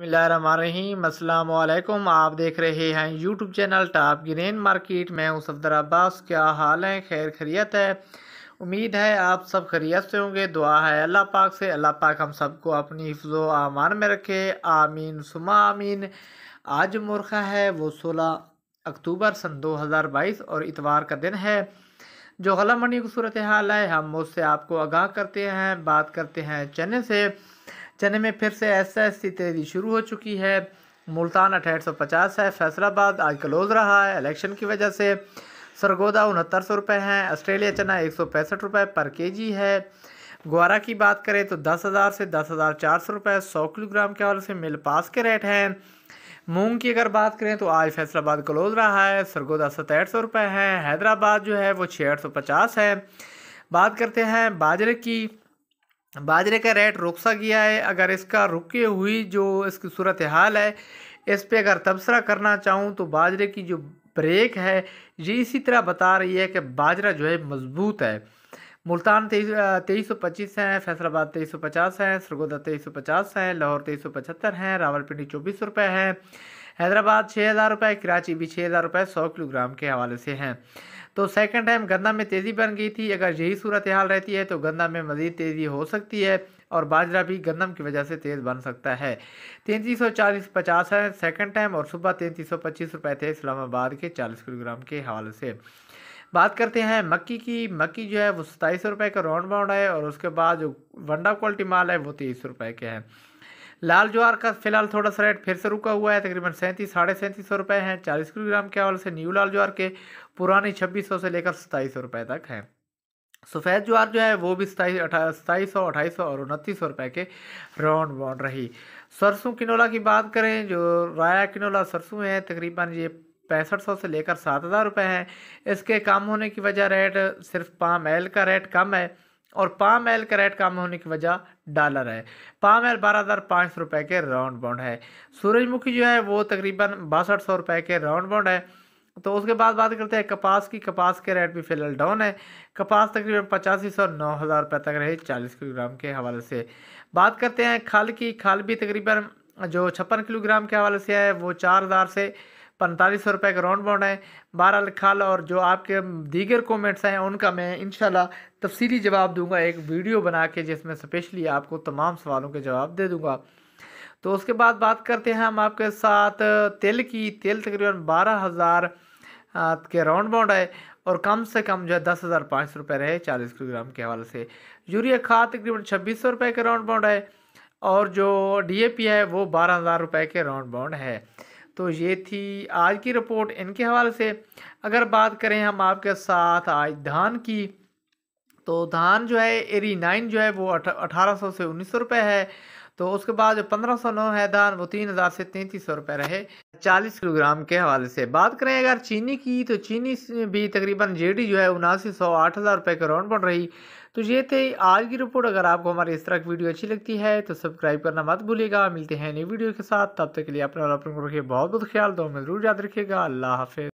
बसमिलकुम आप देख रहे हैं YouTube channel top grain market मैं हूँ सफदर अब्बास क्या हाल है खैर खरीत है उम्मीद है आप सब खरीत से होंगे दुआ है अल्लाह पाक से अल्लाह पाक हम सबको अपनी हिफ्जो आमान में रखे आमीन सुमा आमीन आज मुरखा है वो सोलह अक्टूबर सन दो हज़ार बाईस और इतवार का दिन है जो गला मंडी की सूरत हाल है हम उससे आपको आगाह करते हैं बात करते हैं चने से चने में फिर से ऐसा ऐसी तेजी शुरू हो चुकी है मुल्तान अठाईठ सौ पचास है फैसलाबाद आज क्लोज रहा है इलेक्शन की वजह से सरगोदा उनहत्तर सौ रुपये हैं ऑस्ट्रेलिया चना एक सौ पैंसठ रुपये पर के जी है ग्वारा की बात करें तो दस हज़ार से दस हज़ार चार सौ रुपये सौ किलोग्राम के हवाले से मिल पास के रेट हैं मूंग की अगर बात करें तो आज फैसलाबाद क्लोज रहा है सरगोदा सताठ सौ रुपये हैं हैदराबाद जो है वो छियाठ सौ पचास है बात करते हैं बाजरे की बाजरे का रेट सा गया है अगर इसका रुके हुई जो इसकी सूरत हाल है इस पर अगर तबसरा करना चाहूँ तो बाजरे की जो ब्रेक है ये इसी तरह बता रही है कि बाजरा जो है मज़बूत है मुल्तान तेईस तेईस सौ पच्चीस हैं फैसलाबाद तेईस सौ पचास हैं सरगोदा तेईस सौ पचास हैं लाहौर तेईस सौ पचहत्तर हैं रावलपिंडी चौबीस रुपये हैं हैदराबाद छः हज़ार रुपये कराची भी छः हज़ार रुपये सौ किलोग्राम के हवाले से हैं तो सेकंड टाइम गन्ना में तेज़ी बन गई थी अगर यही सूरत हाल रहती है तो गन्ना में मज़ीद तेज़ी हो सकती है और बाजरा भी गंदम की वजह से तेज़ बन सकता है तैंतीस सौ चालीस पचास है सेकेंड टाइम और सुबह तैंतीस सौ पच्चीस रुपये थे इस्लामाबाद के चालीस किलोग्राम के हवाले से बात करते हैं मक्की की मक्की जो है वो सताईस सौ रुपये का राउंड बाउंड है और उसके बाद जो वंडा क्वालिटी माल है वो तेईस सौ रुपये के हैं लाल ज्वार का फिलहाल थोड़ा सा रेट फिर से रुका हुआ है तकरीबन सैंतीस साढ़े सैंतीस सौ रुपये हैं चालीस किलोग्राम के हवाले से न्यू लाल ज्वार के पुराने छब्बीस सौ से लेकर सताईस सौ रुपये तक हैं सफ़ेद ज्वार जो है वो भी सताईस सताईस सौ अठाईस सौ और उनतीस सौ रुपये के राउंड बाउंड रही सरसों किनोला की बात करें जो राया किनोला सरसों है तकरीबन ये पैंसठ सौ से लेकर सात हज़ार रुपये हैं इसके कम होने की वजह रेट सिर्फ पाम एल का रेट कम है और पाम एल रेट कम होने की वजह डॉलर है पाम एल बारह हज़ार पाँच सौ रुपये के राउंड बाउंड है सूरजमुखी जो है वो तकरीबन बासठ सौ रुपये के राउंड बाउंड है तो उसके बाद बात करते हैं कपास की कपास के रेट भी फिलहाल डाउन है कपास तकरीबन पचासी सौ नौ हज़ार रुपये तक रहे चालीस किलोग्राम के हवाले से बात करते हैं खाल की खाल भी तकरीबन जो छप्पन किलोग्राम के हवाले से है वो चार हज़ार से पैंतालीस सौ रुपये का राउंड बाउंड है बारह खाल और जो आपके दीगर कॉमेंट्स हैं उनका मैं इन तफसीली जवाब दूंगा एक वीडियो बना के जिसमें स्पेशली आपको तमाम सवालों के जवाब दे दूंगा तो उसके बाद बात करते हैं हम आपके साथ तेल की तेल तकरीबन बारह हज़ार के राउंड बाउंड है और कम से कम जो है दस हज़ार पाँच सौ रुपये रहे चालीस किलोग्राम के हवाले से यूरिया खाद तकरीबन छब्बीस सौ रुपये के राउंड बाउंड है और जो पी है वो बारह हज़ार रुपये के राउंड बाउंड है तो ये थी आज की रिपोर्ट इनके हवाले से अगर बात करें हम आपके साथ आज धान की तो धान जो है एरी नाइन जो है वो अठारह सौ से उन्नीस सौ रुपये है तो उसके बाद जो पंद्रह सौ नौ है वो तीन हज़ार से तैंतीस सौ रुपये रहे चालीस किलोग्राम के हवाले से बात करें अगर चीनी की तो चीनी भी तकरीबन जेडी जो है उनासी सौ आठ हज़ार रुपये के राउंड बढ़ रही तो ये थे आज की रिपोर्ट अगर आपको हमारी इस तरह की वीडियो अच्छी लगती है तो सब्सक्राइब करना मत भूलिएगा मिलते हैं नई वीडियो के साथ तब तक के लिए अपना और अपने को रखिए बहुत बहुत ख्याल दो हमें ज़रूर याद रखिएगा अल्लाह हाफिज़